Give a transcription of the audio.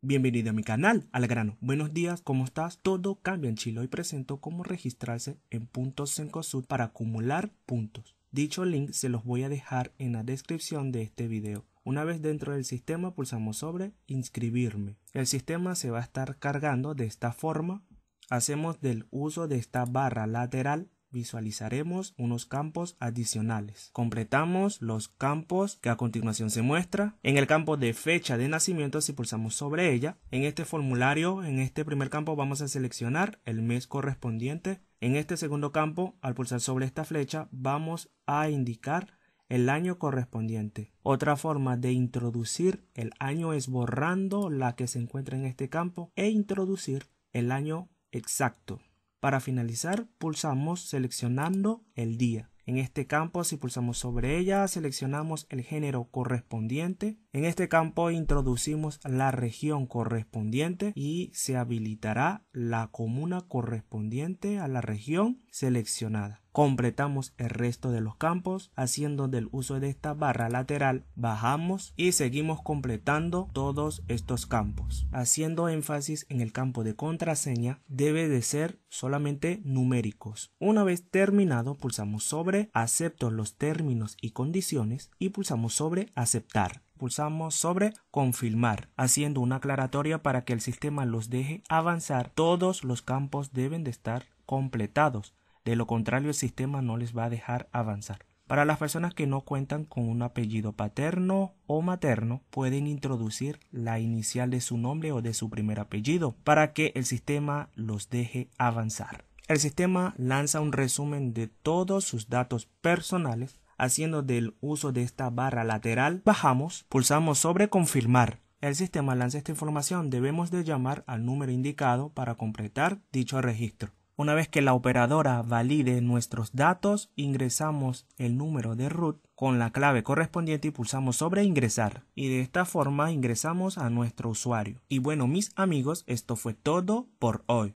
Bienvenido a mi canal, al grano. Buenos días, ¿cómo estás? Todo cambia en Chile. Hoy presento cómo registrarse en Puntos 5 para acumular puntos. Dicho link se los voy a dejar en la descripción de este video. Una vez dentro del sistema pulsamos sobre inscribirme. El sistema se va a estar cargando de esta forma. Hacemos del uso de esta barra lateral visualizaremos unos campos adicionales. Completamos los campos que a continuación se muestra. En el campo de fecha de nacimiento, si pulsamos sobre ella, en este formulario, en este primer campo vamos a seleccionar el mes correspondiente. En este segundo campo, al pulsar sobre esta flecha, vamos a indicar el año correspondiente. Otra forma de introducir el año es borrando la que se encuentra en este campo e introducir el año exacto. Para finalizar, pulsamos seleccionando el día. En este campo, si pulsamos sobre ella, seleccionamos el género correspondiente. En este campo introducimos la región correspondiente y se habilitará la comuna correspondiente a la región seleccionada. Completamos el resto de los campos haciendo del uso de esta barra lateral. Bajamos y seguimos completando todos estos campos. Haciendo énfasis en el campo de contraseña debe de ser solamente numéricos. Una vez terminado pulsamos sobre acepto los términos y condiciones y pulsamos sobre aceptar pulsamos sobre confirmar, haciendo una aclaratoria para que el sistema los deje avanzar. Todos los campos deben de estar completados. De lo contrario, el sistema no les va a dejar avanzar. Para las personas que no cuentan con un apellido paterno o materno, pueden introducir la inicial de su nombre o de su primer apellido para que el sistema los deje avanzar. El sistema lanza un resumen de todos sus datos personales haciendo del uso de esta barra lateral. Bajamos, pulsamos sobre confirmar. El sistema lanza esta información, debemos de llamar al número indicado para completar dicho registro. Una vez que la operadora valide nuestros datos, ingresamos el número de root con la clave correspondiente y pulsamos sobre ingresar. Y de esta forma ingresamos a nuestro usuario. Y bueno mis amigos, esto fue todo por hoy.